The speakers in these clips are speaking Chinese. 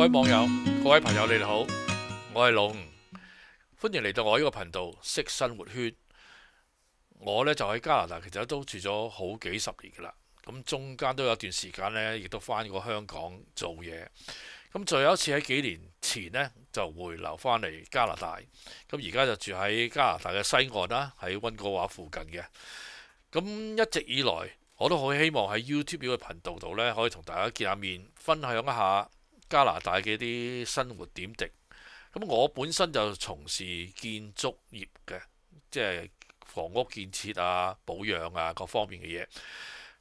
各位网友、各位朋友，你哋好，我系老吴，欢迎嚟到我呢个频道《识生活圈》。我呢就喺加拿大，其实都住咗好几十年噶啦。咁中间都有段时间呢，亦都翻过香港做嘢。咁最有一次喺几年前呢，就回流翻嚟加拿大。咁而家就住喺加拿大嘅西岸啦，喺温哥华附近嘅。咁一直以来我都好希望喺 YouTube 呢個频道度咧，可以同大家见下面，分享一下。加拿大嘅啲生活点滴，咁我本身就從事建築業嘅，即係房屋建設啊、保養啊各方面嘅嘢。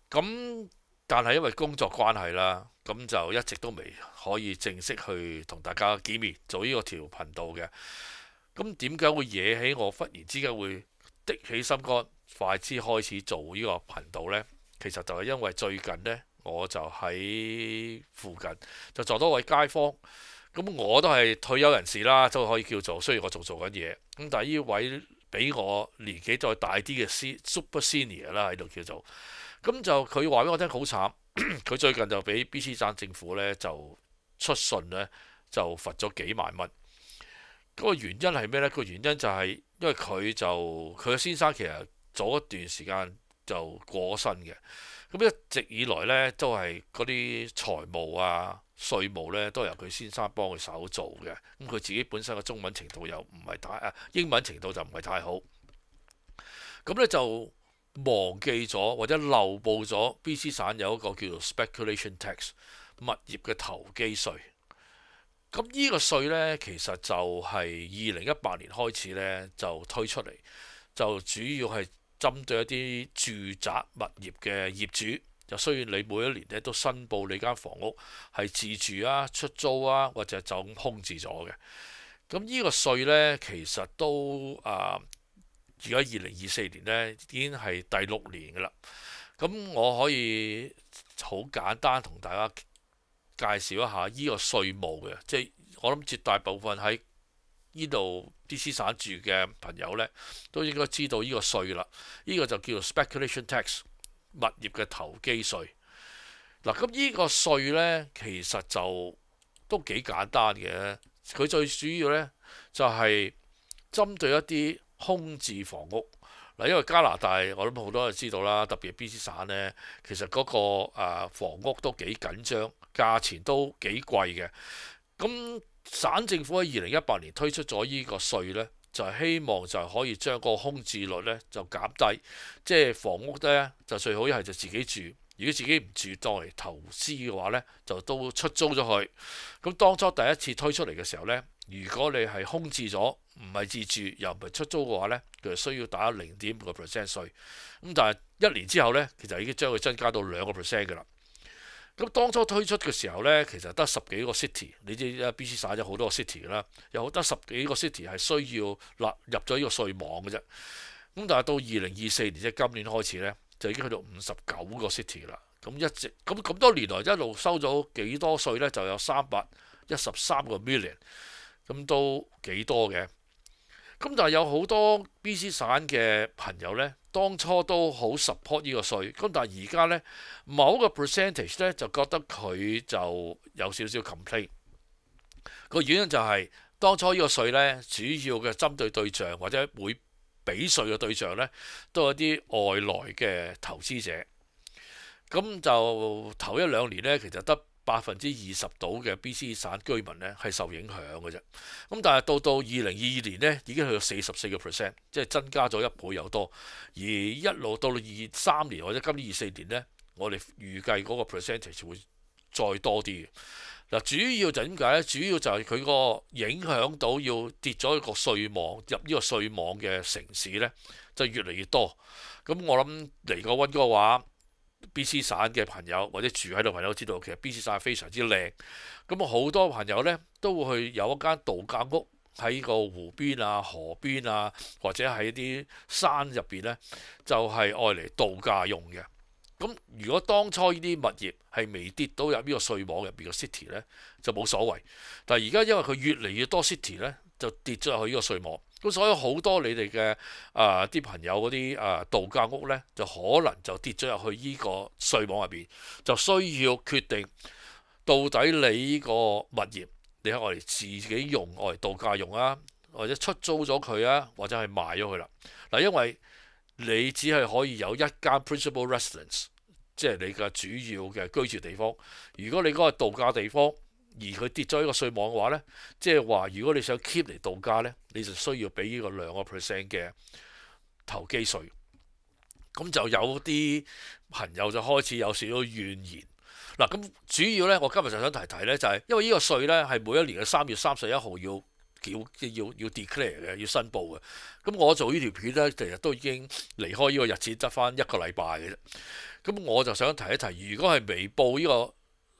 咁但係因為工作關係啦，咁就一直都未可以正式去同大家見面做呢個條頻道嘅。咁點解會惹起我忽然之間會的起心肝，快啲開始做呢個頻道咧？其實就係因為最近咧。我就喺附近就撞到位街坊，咁我都係退休人士啦，都可以叫做雖然我仲做緊嘢，咁但係呢位比我年紀再大啲嘅 super s e n i o r 啦喺度叫做，咁就佢話俾我聽好慘，佢最近就俾 BC 省政府咧就出信咧就罰咗幾萬蚊，嗰個原因係咩咧？個原因就係因為佢就佢嘅先生其實早一段時間。就過身嘅，咁一直以來咧都係嗰啲財務啊、稅務咧都由佢先生幫佢手做嘅，咁佢自己本身嘅中文程度又唔係太啊，英文程度就唔係太好，咁咧就忘記咗或者漏報咗 B C 省有一個叫做 speculation tax 物業嘅投機税，咁呢個税咧其實就係二零一八年開始咧就推出嚟，就主要係。針對一啲住宅物業嘅業主，就雖然你每一年咧都申報你間房屋係自住啊、出租啊，或者就咁空置咗嘅，咁呢個税呢，其實都啊，而家二零二四年呢已經係第六年㗎啦。咁我可以好簡單同大家介紹一下呢個稅務嘅，即係我諗絕大部分喺。呢度 D.C. 省住嘅朋友呢，都應該知道呢個税啦。呢個就叫做 speculation tax，物業嘅投機税。嗱，咁呢個税呢，其實就都幾簡單嘅。佢最主要呢，就係針對一啲空置房屋。嗱，因為加拿大我諗好多人知道啦，特別 B.C 省呢，其實嗰個房屋都幾緊張，價錢都幾貴嘅。咁省政府喺二零一八年推出咗呢个税咧，就希望就系可以将个空置率咧就减低，即系房屋咧就最好一系就自己住，如果自己唔住当嚟投资嘅话咧，就都出租咗佢。咁当初第一次推出嚟嘅时候咧，如果你系空置咗，唔系自住又唔系出租嘅话咧，佢需要打零点五个 percent 税。咁但系一年之后咧，其實已经将佢增加到两个 percent 嘅啦。咁當初推出嘅時候呢，其實得十幾個 city，你知啊 B c 省咗好多個 city 啦，又得十幾個 city 係需要納入咗呢個税網嘅啫。咁但係到二零二四年即係今年開始呢，就已經去到五十九個 city 啦。咁一直咁咁多年來一路收咗幾多税呢？就有三百一十三個 million，咁都幾多嘅。咁但係有好多 B.C. 省嘅朋友咧，當初都好 support 呢個税。咁但係而家咧，某個 percentage 咧就覺得佢就有少少 complain。個原因就係當初呢個税咧，主要嘅針對對象或者會俾税嘅對象咧，都有啲外來嘅投資者。咁就頭一兩年咧，其實得。百分之二十度嘅 BC 省居民咧係受影響嘅啫。咁但係到到二零二二年咧，已經去到四十四個 percent，即係增加咗一倍有多。而一路到到二三年或者今年二四年咧，我哋預計嗰個 percentage 會再多啲嘅。嗱，主要就點解咧？主要就係佢個影響到要跌咗個税網入呢個税網嘅城市咧，就越嚟越多。咁我諗嚟個温哥華。B.C. 省嘅朋友或者住喺度朋友都知道，其实 B.C. 省系非常之靓。咁好多朋友呢都会去有一间度假屋喺个湖边啊、河边啊，或者喺啲山入边呢，就系爱嚟度假用嘅。咁如果当初呢啲物业系未跌到入呢个税网入边嘅 city 呢，就冇所谓。但系而家因为佢越嚟越多 city 呢，就跌咗入去呢个税网。咁所以好多你哋嘅啊啲朋友嗰啲啊度假屋咧，就可能就跌咗入去依個税網入邊，就需要決定到底你呢個物業，你喺我哋自己用，我哋度假用啊，或者出租咗佢啊，或者係賣咗佢啦。嗱，因為你只係可以有一間 principal residence，即係你嘅主要嘅居住地方。如果你嗰個度假地方，而佢跌咗呢個税網嘅話呢即係話如果你想 keep 嚟度假呢你就需要俾呢個兩個 percent 嘅投機税。咁就有啲朋友就開始有少少怨言。嗱，咁主要呢，我今日就想提提呢，就係因為呢個税呢係每一年嘅三月三十一號要繳，要要 declare 嘅，要申報嘅。咁我做呢條片呢，其實都已經離開呢個日子得翻一個禮拜嘅啫。咁我就想提一提，如果係未報呢個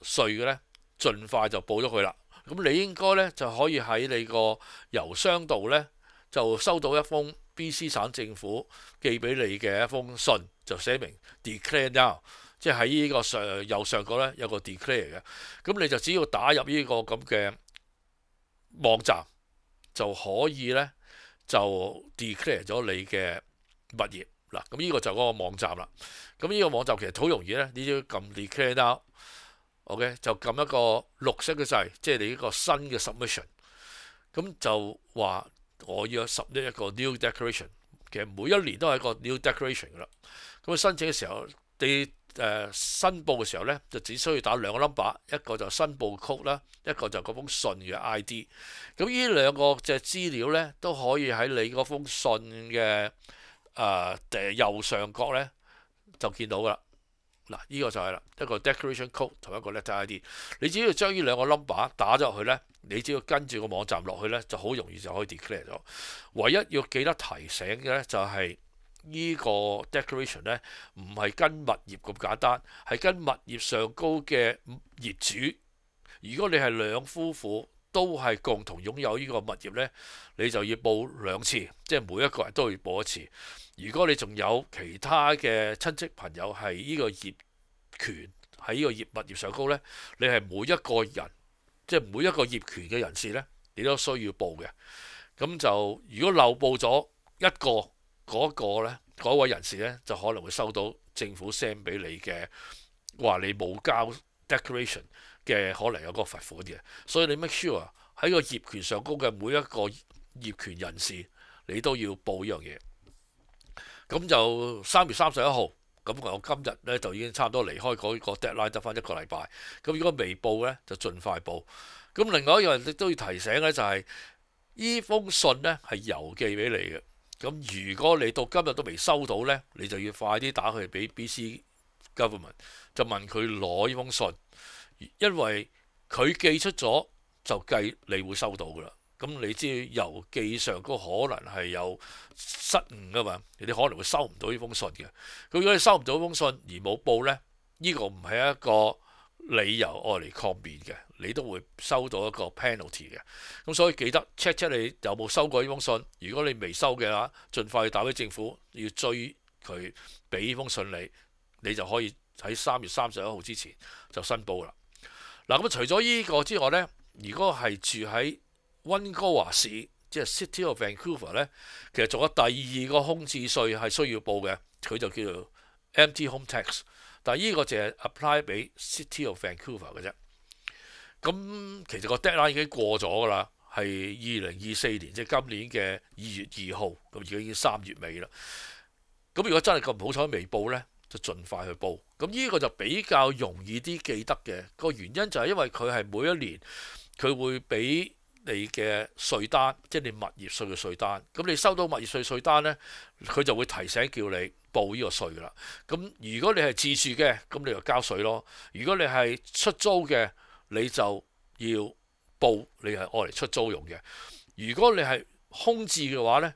税嘅呢。盡快就報咗佢啦。咁你應該咧就可以喺你個郵箱度咧就收到一封 BC 省政府寄俾你嘅一封信，就寫明 declare down，即係喺呢個上右上角咧有個 declare 嘅。咁你就只要打入呢個咁嘅網站就可以咧就 declare 咗你嘅物業嗱。咁呢個就嗰個網站啦。咁呢個網站其實好容易咧，你要撳 declare down。OK，就撳一個綠色嘅掣，即係你呢個新嘅 submission。咁就話我要 submit 一個 new decoration。其實每一年都係一個 new decoration 噶啦。咁申請嘅時候，你誒申報嘅時候咧，就只需要打兩個 number，一個就申報曲啦，一個就嗰封信嘅 ID。咁呢兩個隻資料咧，都可以喺你嗰封信嘅誒右上角咧就見到噶啦。嗱，呢個就係啦，一個 decoration code 同一個 let ID，你只要將呢兩個 number 打咗入去咧，你只要跟住個網站落去咧，就好容易就可以 declare 咗。唯一要記得提醒嘅咧，就係呢個 decoration 咧，唔係跟物業咁簡單，係跟物業上高嘅業主。如果你係兩夫婦。都係共同擁有呢個物業呢，你就要報兩次，即係每一個人都要報一次。如果你仲有其他嘅親戚朋友係呢個業權喺呢個業物業上高呢，你係每一個人，即係每一個業權嘅人士呢，你都需要報嘅。咁就如果漏報咗一個嗰個呢，嗰位人士呢，就可能會收到政府 send 俾你嘅話你冇交。declaration 嘅可能有嗰個罰款嘅，所以你 make sure 喺個業權上高嘅每一個業權人士，你都要報呢樣嘢。咁就三月三十一號，咁我今日咧就已經差唔多離開嗰個 Deadline 得翻一個禮拜。咁如果未報咧，就盡快報。咁另外一樣亦都要提醒咧，就係依封信咧係郵寄俾你嘅。咁如果你到今日都未收到咧，你就要快啲打去俾 BC。government 就問佢攞呢封信，因為佢寄出咗就計你會收到噶啦。咁你知郵寄上都可能係有失誤噶嘛，你哋可能會收唔到呢封信嘅。佢如果你收唔到呢封信而冇報呢，呢個唔係一個理由愛嚟抗辯嘅，你都會收到一個 penalty 嘅。咁所以記得 check check 你有冇收過呢封信。如果你未收嘅話，盡快去打俾政府，要追佢俾呢封信你。你就可以喺三月三十一號之前就申報啦。嗱，咁除咗呢個之外呢，如果係住喺溫哥華市，即係 City of Vancouver 呢，其實做咗第二個空置税係需要報嘅，佢就叫做 MT Home Tax。但係呢個就係 apply 俾 City of Vancouver 嘅啫。咁其實個 deadline 已經過咗㗎啦，係二零二四年即係今年嘅二月二號。咁而家已經三月尾啦。咁如果真係咁唔好彩未報呢，就盡快去報，咁呢個就比較容易啲記得嘅。個原因就係因為佢係每一年佢會俾你嘅税單，即係你物業税嘅税單。咁你收到物業税税單呢，佢就會提醒叫你報呢個税啦。咁如果你係自住嘅，咁你就交税咯；如果你係出租嘅，你就要報，你係愛嚟出租用嘅。如果你係空置嘅話呢。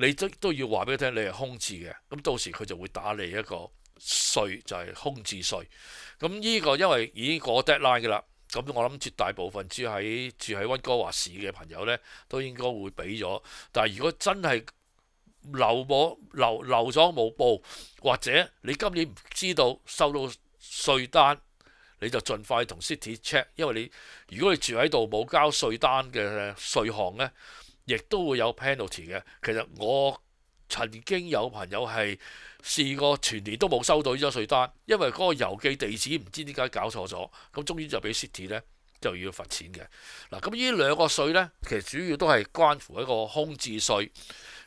你都都要話俾佢聽，你係空置嘅。咁到時佢就會打你一個。税就係空置税，咁呢個因為已經過 deadline 嘅啦，咁我諗絕大部分住喺住喺溫哥華市嘅朋友咧，都應該會俾咗。但系如果真係漏咗漏漏咗冇報，或者你今年唔知道收到税單，你就盡快同 City Check，因為你如果你住喺度冇交税單嘅税項咧，亦都會有 penalty 嘅。其實我。曾經有朋友係試過全年都冇收到呢張税單，因為嗰個郵寄地址唔知點解搞錯咗，咁終於就俾 City 咧就要罰錢嘅。嗱，咁呢兩個税咧，其實主要都係關乎一個空置税。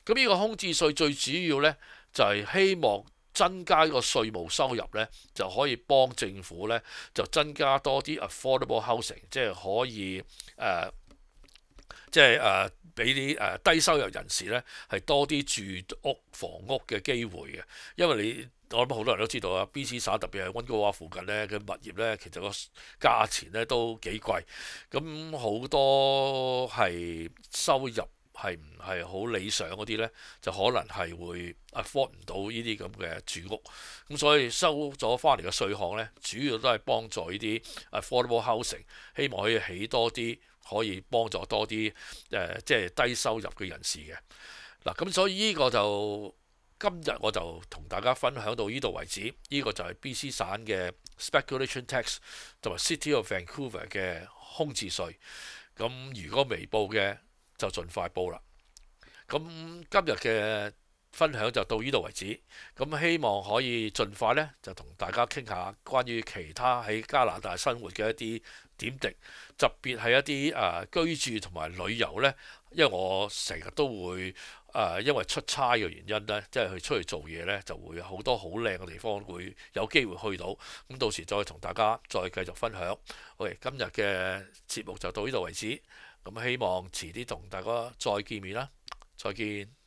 咁呢個空置税最主要咧就係希望增加個稅務收入咧，就可以幫政府咧就增加多啲 affordable housing，即係可以誒。即係誒俾啲誒低收入人士咧，係多啲住屋、房屋嘅機會嘅。因為你我諗好多人都知道啊，B.C. 省特別係温哥華附近咧嘅物業咧，其實個價錢咧都幾貴。咁好多係收入係唔係好理想嗰啲咧，就可能係會 afford 唔到呢啲咁嘅住屋。咁所以收咗翻嚟嘅税項咧，主要都係幫助呢啲 affordable housing，希望可以起多啲。可以幫助多啲誒，即係低收入嘅人士嘅。嗱，咁所以呢個就今日我就同大家分享到呢度為止。呢個就係 BC 省嘅 speculation tax，同埋 City of Vancouver 嘅空置税。咁如果未報嘅，就盡快報啦。咁今日嘅。分享就到呢度為止，咁希望可以盡快呢，就同大家傾下關於其他喺加拿大生活嘅一啲點滴，特別係一啲啊居住同埋旅遊呢。因為我成日都會啊因為出差嘅原因呢，即係去出去做嘢呢，就會好多好靚嘅地方會有機會去到，咁到時再同大家再繼續分享。OK，今日嘅節目就到呢度為止，咁希望遲啲同大家再見面啦，再見。